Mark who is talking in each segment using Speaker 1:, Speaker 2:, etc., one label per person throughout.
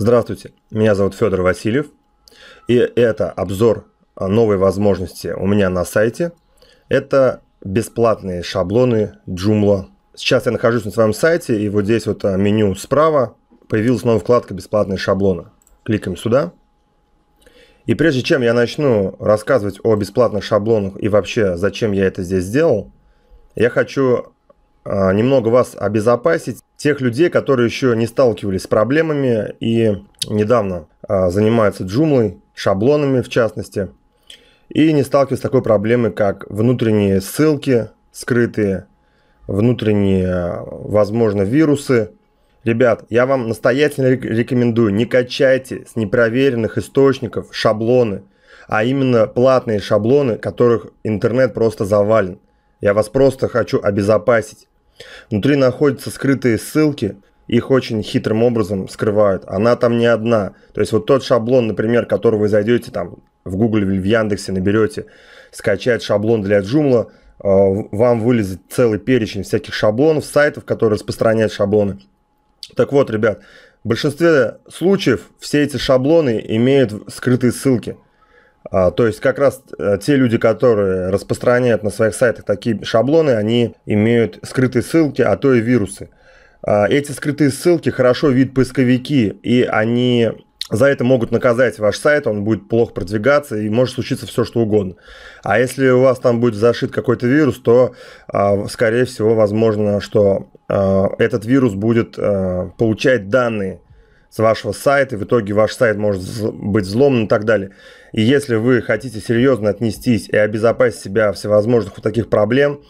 Speaker 1: Здравствуйте, меня зовут Федор Васильев, и это обзор а, новой возможности у меня на сайте. Это бесплатные шаблоны Joomla. Сейчас я нахожусь на своем сайте, и вот здесь вот а, меню справа появилась новая вкладка «Бесплатные шаблоны». Кликаем сюда. И прежде чем я начну рассказывать о бесплатных шаблонах и вообще зачем я это здесь сделал, я хочу а, немного вас обезопасить, тех людей, которые еще не сталкивались с проблемами и недавно а, занимаются джумлой, шаблонами в частности, и не сталкивались с такой проблемой, как внутренние ссылки скрытые, внутренние, а, возможно, вирусы. Ребят, я вам настоятельно рекомендую, не качайте с непроверенных источников шаблоны, а именно платные шаблоны, которых интернет просто завален. Я вас просто хочу обезопасить. Внутри находятся скрытые ссылки, их очень хитрым образом скрывают. Она там не одна. То есть вот тот шаблон, например, который вы зайдете там в Google или в Яндексе, наберете скачать шаблон для Joomla, э, вам вылезет целый перечень всяких шаблонов, сайтов, которые распространяют шаблоны. Так вот, ребят, в большинстве случаев все эти шаблоны имеют скрытые ссылки – а, то есть как раз э, те люди, которые распространяют на своих сайтах такие шаблоны, они имеют скрытые ссылки, а то и вирусы. А, эти скрытые ссылки хорошо видят поисковики, и они за это могут наказать ваш сайт, он будет плохо продвигаться, и может случиться все, что угодно. А если у вас там будет зашит какой-то вирус, то, а, скорее всего, возможно, что этот вирус будет э, получать данные с вашего сайта, и в итоге ваш сайт может быть взломан и так далее. И если вы хотите серьезно отнестись и обезопасить себя всевозможных вот таких проблем,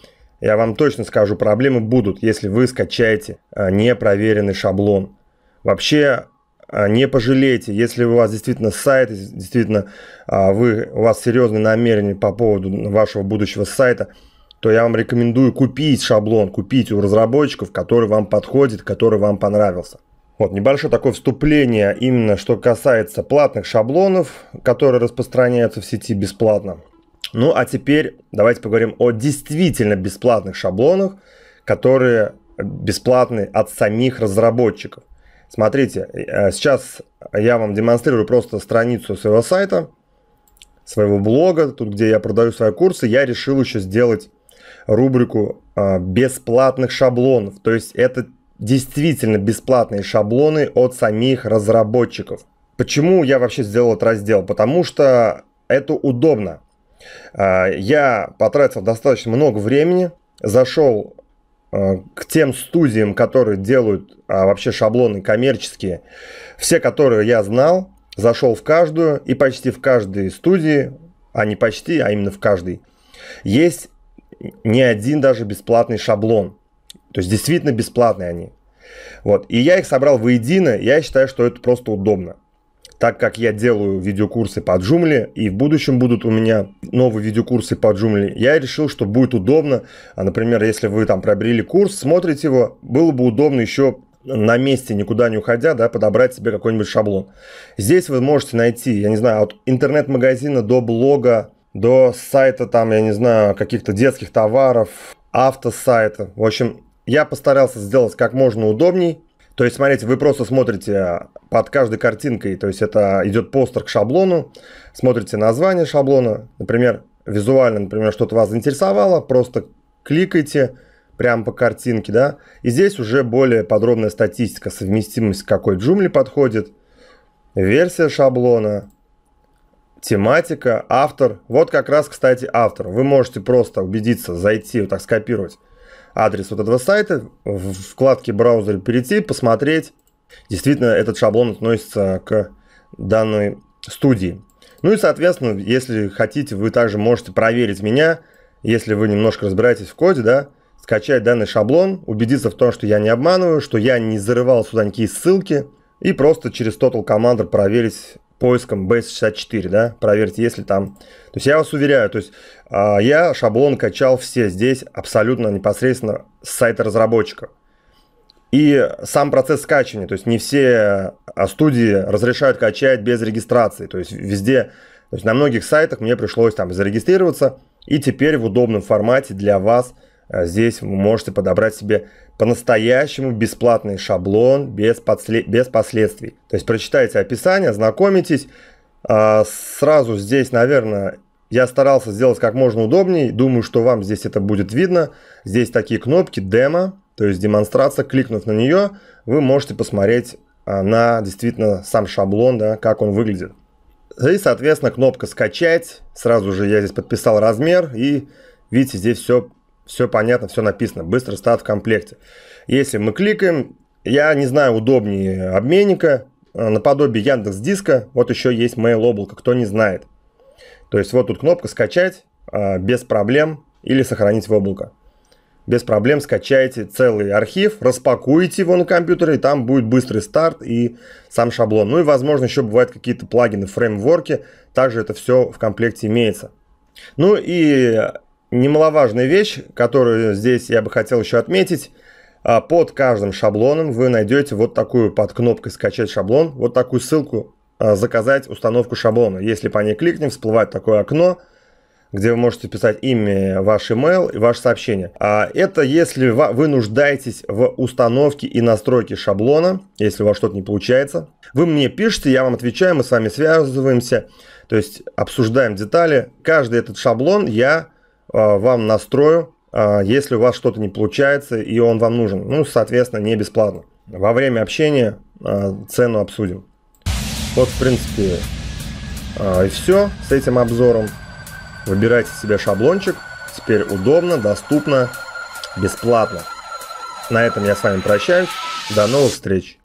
Speaker 1: я вам точно скажу, проблемы будут, если вы скачаете э, непроверенный шаблон. Вообще э, не пожалейте, если у вас действительно сайт, действительно э, вы, у вас серьезные намерения по поводу вашего будущего сайта, то я вам рекомендую купить шаблон, купить у разработчиков, который вам подходит, который вам понравился. Вот небольшое такое вступление именно что касается платных шаблонов, которые распространяются в сети бесплатно. Ну а теперь давайте поговорим о действительно бесплатных шаблонах, которые бесплатны от самих разработчиков. Смотрите, э, сейчас я вам демонстрирую просто страницу своего сайта, своего блога, тут где я продаю свои курсы, я решил еще сделать рубрику э, бесплатных шаблонов. То есть это действительно бесплатные шаблоны от самих разработчиков. Почему я вообще сделал этот раздел? Потому что это удобно. А, я потратил достаточно много времени, зашел а, к тем студиям, которые делают а, вообще шаблоны коммерческие, все, которые я знал, зашел в каждую, и почти в каждой студии, а не почти, а именно в каждой, есть не один даже бесплатный шаблон. То есть действительно бесплатные они. Вот. И я их собрал воедино. Я считаю, что это просто удобно. Так как я делаю видеокурсы по Joomla, и в будущем будут у меня новые видеокурсы по Joomla, я решил, что будет удобно, а, например, если вы там приобрели курс, смотрите его, было бы удобно еще на месте, никуда не уходя, да, подобрать себе какой-нибудь шаблон. Здесь вы можете найти, я не знаю, от интернет-магазина до блога, до сайта там, я не знаю, каких-то детских товаров, автосайта. В общем, я постарался сделать как можно удобней. То есть, смотрите, вы просто смотрите под каждой картинкой, то есть это идет постер к шаблону, смотрите название шаблона, например, визуально, например, что-то вас заинтересовало, просто кликайте прямо по картинке, да, и здесь уже более подробная статистика, совместимость какой джумли подходит, версия шаблона, тематика, автор. Вот как раз, кстати, автор. Вы можете просто убедиться, зайти, вот так скопировать адрес вот этого сайта, в вкладке браузер перейти, посмотреть, действительно этот шаблон относится к данной студии. Ну и, соответственно, если хотите, вы также можете проверить меня, если вы немножко разбираетесь в коде, да, скачать данный шаблон, убедиться в том, что я не обманываю, что я не зарывал сюда никакие ссылки, и просто через Total Commander проверить поиском BS64, да, проверьте, если там. То есть я вас уверяю, то есть э, я шаблон качал все здесь абсолютно непосредственно с сайта разработчика. И сам процесс скачивания, то есть не все а, студии разрешают качать без регистрации, то есть везде, то есть на многих сайтах мне пришлось там зарегистрироваться, и теперь в удобном формате для вас – а здесь вы можете подобрать себе по-настоящему бесплатный шаблон без, подслед... без последствий. То есть прочитайте описание, ознакомитесь. А, сразу здесь, наверное, я старался сделать как можно удобнее. Думаю, что вам здесь это будет видно. Здесь такие кнопки демо, то есть демонстрация. Кликнув на нее, вы можете посмотреть а, на действительно сам шаблон, да, как он выглядит. И, соответственно, кнопка «Скачать». Сразу же я здесь подписал размер. И видите, здесь все все понятно, все написано. Быстро стат в комплекте. Если мы кликаем, я не знаю удобнее обменника, э, наподобие Яндекс Диска, вот еще есть Mail облако, кто не знает. То есть вот тут кнопка «Скачать» э, без проблем или «Сохранить в облако». Без проблем скачаете целый архив, распакуете его на компьютере, и там будет быстрый старт и сам шаблон. Ну и, возможно, еще бывают какие-то плагины, фреймворки. Также это все в комплекте имеется. Ну и Немаловажная вещь, которую здесь я бы хотел еще отметить, а, под каждым шаблоном вы найдете вот такую под кнопкой «Скачать шаблон», вот такую ссылку а, «Заказать установку шаблона». Если по ней кликнем, всплывает такое окно, где вы можете писать имя, ваш email и ваше сообщение. А это если вы нуждаетесь в установке и настройке шаблона, если у вас что-то не получается. Вы мне пишете, я вам отвечаю, мы с вами связываемся, то есть обсуждаем детали. Каждый этот шаблон я Э, вам настрою, э, если у вас что-то не получается и он вам нужен. Ну, соответственно, не бесплатно. Во время общения э, цену обсудим. Вот, в принципе, и все с этим обзором. Выбирайте себе шаблончик. Теперь удобно, доступно, бесплатно. На этом я с вами прощаюсь. До новых встреч!